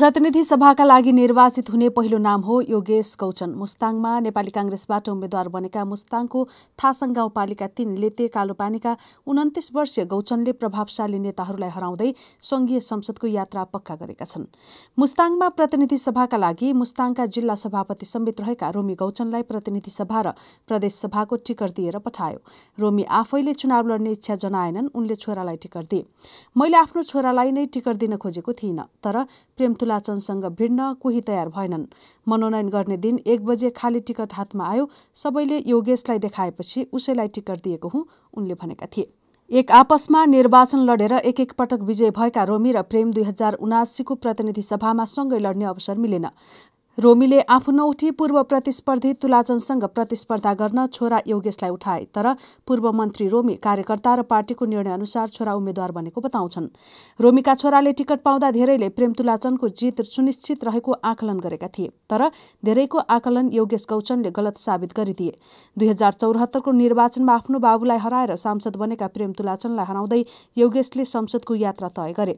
प्रतिनिधि सभाका लागि निर्वाचित हुने पहिलो नाम हो योगेश गौचन मुस्ताङमा नेपाली काङ्ग्रेसबाट उम्मेद्वार बनेका मुस्ताङको थासङ गाउँपालिका तीन लेते कालोपानीका उन्तिस वर्षीय गौचनले प्रभावशाली नेताहरूलाई हराउँदै संघीय संसदको यात्रा पक्का गरेका छन् मुस्ताङमा प्रतिनिधि सभाका लागि मुस्ताङका जिल्ला सभापति समेत रहेका रोमी गौचनलाई प्रतिनिधि सभा र प्रदेश सभाको टिकट दिएर पठायो रोमी आफैले चुनाव लड्ने इच्छा जनाएनन् उनले छोरालाई टिकट दिए मैले आफ्नो छोरालाई नै टिकट दिन खोजेको थिइनँ तर प्रेम ठुलाचनसँग भिड्न कोही तयार भएनन् मनोनयन गर्ने दिन एक बजे खाली टिकट हातमा आयो सबैले योगेशलाई देखाएपछि उसैलाई टिकट दिएको हुँ उनले भनेका थिए एक आपसमा निर्वाचन लडेर एक एक पटक विजय भएका रोमी र प्रेम दुई हजार उनासीको प्रतिनिधि सभामा सँगै लड्ने अवसर मिलेन रोमीले आफ्नो नउठी पूर्व प्रतिस्पर्धी तुलाचनसँग प्रतिस्पर्धा गर्न छोरा योगेशलाई उठाए तर पूर्व मन्त्री रोमी कार्यकर्ता र पार्टीको निर्णय अनुसार छोरा उम्मेद्वार बनेको बताउँछन् रोमीका छोराले टिकट पाउँदा धेरैले प्रेम तुलाचनको जित सुनिश्चित रहेको आकलन गरेका थिए तर धेरैको आकलन योगेश गौचनले गलत साबित गरिदिए दुई हजार चौहत्तरको निर्वाचनमा आफ्नो बाबुलाई हराएर सांसद बनेका प्रेम तुलाचनलाई हराउँदै योगेशले संसदको यात्रा तय गरे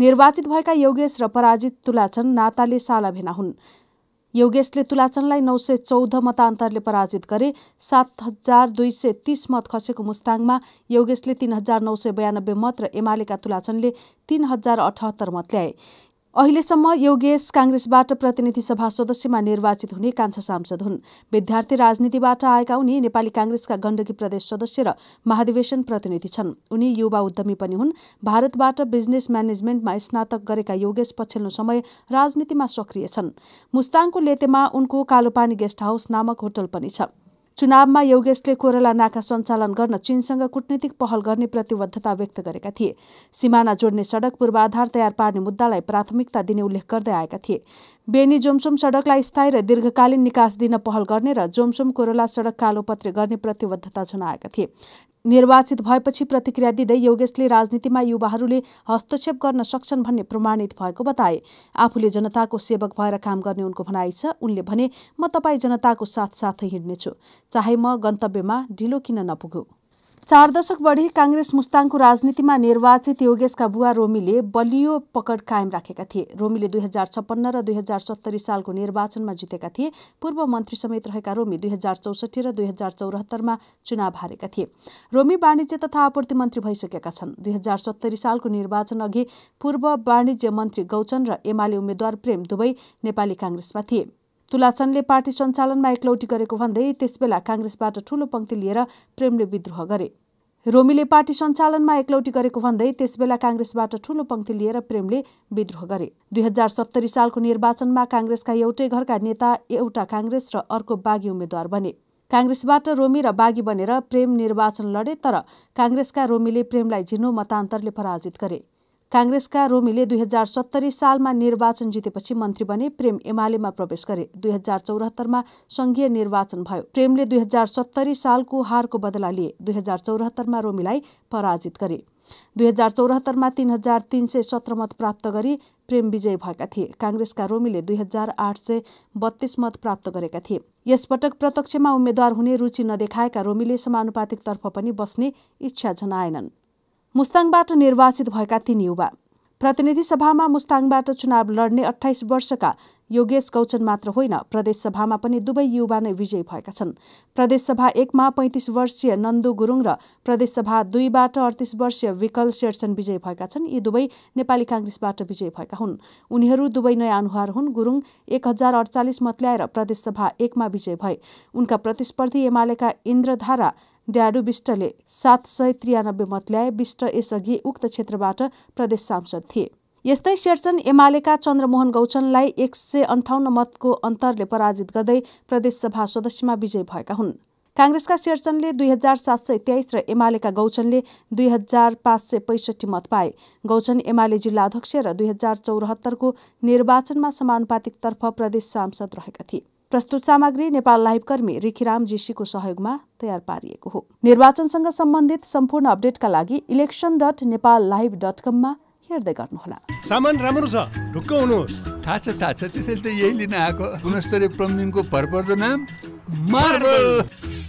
निर्वाचित भएका योगेश र पराजित तुलाचन नाताले साला भेना हुन् योगेशले तुलाचनलाई नौ सय चौध मतान्तरले पराजित गरे सात हजार दुई सय तीस मत खसेको मुस्ताङमा योगेशले तीन हजार नौ सय बयानब्बे मत र एमालेका तुलाचनले तीन हजार अठहत्तर मत ल्याए अहिलेसम्म योगेश काङ्ग्रेसबाट प्रतिनिधि सभा सदस्यमा निर्वाचित हुने कान्छा सांसद हुन् विद्यार्थी राजनीतिबाट आएका उनी नेपाली काङ्ग्रेसका गण्डकी प्रदेश सदस्य र महाधिवेशन प्रतिनिधि छन् उनी युवा उद्यमी पनि हुन् भारतबाट बिजनेस म्यानेजमेन्टमा स्नातक गरेका योगेश पछिल्लो समय राजनीतिमा सक्रिय छन् मुस्ताङको लेतेमा उनको कालोपानी गेस्ट हाउस नामक होटल पनि छ चुनावमा योगेशले कोरला नाका सञ्चालन गर्न चीनसँग कूटनीतिक पहल गर्ने प्रतिबद्धता व्यक्त गरेका थिए सिमाना जोड्ने सडक पूर्वाधार तयार पार्ने मुद्दालाई प्राथमिकता दिने उल्लेख गर्दै आएका थिए बेनी जोमसोम सडकलाई स्थायी र दीर्घकालीन निकास दिन पहल गर्ने र जोमसोम कोरोला सडक कालोपत्री गर्ने प्रतिबद्धता जनाएका थिए निर्वाचित भएपछि प्रतिक्रिया दिँदै योगेशले राजनीतिमा युवाहरूले हस्तक्षेप गर्न सक्छन् भन्ने प्रमाणित भएको बताए आफूले जनताको सेवक भएर काम गर्ने उनको भनाइ छ उनले भने म तपाईँ जनताको साथ साथै हिँड्नेछु चाहे म गन्तव्यमा ढिलो किन नपुगौँ चार दशक बढी काङ्ग्रेस मुस्ताङको राजनीतिमा निर्वाचित योगेशका बुवा रोमीले बलियो पकड कायम राखेका थिए रोमीले दुई हजार छप्पन्न र दुई हजार सत्तरी सालको निर्वाचनमा जितेका थिए पूर्व मन्त्री समेत रहेका रोमी दुई हजार चौसठी र दुई हजार चौरात्तरमा चुनाव हारेका थिए रोमी वाणिज्य तथा आपूर्ति मन्त्री भइसकेका छन् दुई हजार सत्तरी सालको निर्वाचन अघि पूर्व वाणिज्य मन्त्री गौचन र एमाले उम्मेद्वार प्रेम दुवै नेपाली काङ्ग्रेसमा थिए तुलाचनले पार्टी सञ्चालनमा एकलौटी गरेको भन्दै त्यसबेला काङ्ग्रेसबाट ठूलो पङ्क्ति लिएर प्रेमले विद्रोह गरे रोमीले पार्टी सञ्चालनमा एकलौटी गरेको भन्दै त्यसबेला काङ्ग्रेसबाट ठूलो पङ्क्ति लिएर प्रेमले विद्रोह गरे दुई हजार सत्तरी सालको निर्वाचनमा काङ्ग्रेसका एउटै घरका नेता एउटा काङ्ग्रेस र अर्को बागी उम्मेद्वार बने काङ्ग्रेसबाट रोमी र बागी बनेर प्रेम निर्वाचन लडे तर काङ्ग्रेसका रोमीले प्रेमलाई झिनो मतान्तरले पराजित गरे काङ्ग्रेसका रोमीले दुई हजार सत्तरी सालमा निर्वाचन जितेपछि मन्त्री बने प्रेम एमालेमा प्रवेश गरे दुई हजार चौरात्तरमा सङ्घीय निर्वाचन भयो प्रेमले दुई हजार सत्तरी सालको हारको बदला लिए दुई हजार चौरात्तरमा रोमीलाई पराजित गरे दुई हजार चौरात्तरमा तीन हजार तीन सय सत्र मत प्राप्त गरी प्रेम विजय भएका थिए काङ्ग्रेसका रोमीले दुई हजार आठ सय बत्तीस मत प्राप्त गरेका थिए यसपटक प्रत्यक्षमा उम्मेद्वार हुने रुचि नदेखाएका रोमीले समानुपातिकतर्फ पनि बस्ने इच्छा जनाएनन् मुस्ताङबाट निर्वाचित भएका तीन युवा प्रतिनिधि सभामा मुस्ताङबाट चुनाव लड्ने अठाइस वर्षका योगेश गौचन मात्र होइन प्रदेशसभामा पनि दुवै युवा नै विजयी भएका छन् प्रदेशसभा एकमा पैँतिस वर्षीय नन्दु गुरुङ र प्रदेशसभा दुईबाट अडतिस वर्षीय विकल शेरसन विजयी भएका छन् यी दुवै नेपाली काङ्ग्रेसबाट विजयी भएका हुन् उनीहरू दुवै नयाँ अनुहार हुन् गुरुङ एक हजार अडचालिस मत ल्याएर प्रदेशसभा एकमा विजय भए उनका प्रतिस्पर्धी एमालेका इन्द्रधारा ड्याडु विष्टले सात सय त्रियानब्बे मत ल्याए विष्ट यसअघि उक्त क्षेत्रबाट प्रदेश सांसद थिए यस्तै शेरचन एमालेका चन्द्रमोहन गौचनलाई एक सय अन्ठाउन्न मतको अन्तरले पराजित गर्दै प्रदेशसभा सदस्यमा विजय भएका हुन् काङ्ग्रेसका शेरचनले दुई हजार सात सय तेइस र एमालेका गौचनले दुई हजार पाँच सय पैँसठी मत पाए गौचन एमाले जिल्ला अध्यक्ष र दुई हजार चौरात्तरको निर्वाचनमा समानुपातिकतर्फ प्रदेश सांसद रहेका थिए प्रस्तुत सामग्री नेपाल लाइभ कर्मी रिखिराम जेशीको सहयोगमा तयार पारिएको हो निर्वाचनसँग सम्बन्धित सम्पूर्ण अपडेटका लागि election dot Nepal live dot कममा हेर्दै गर्नुहोला सामान राम्रो छ ढुक्क हुनुहोस् थाहा छ थाहा छ त्यसैले त यही लिन आएको गुणस्तरीय प्लम्बिङको भरपर्दो नाम मार्बल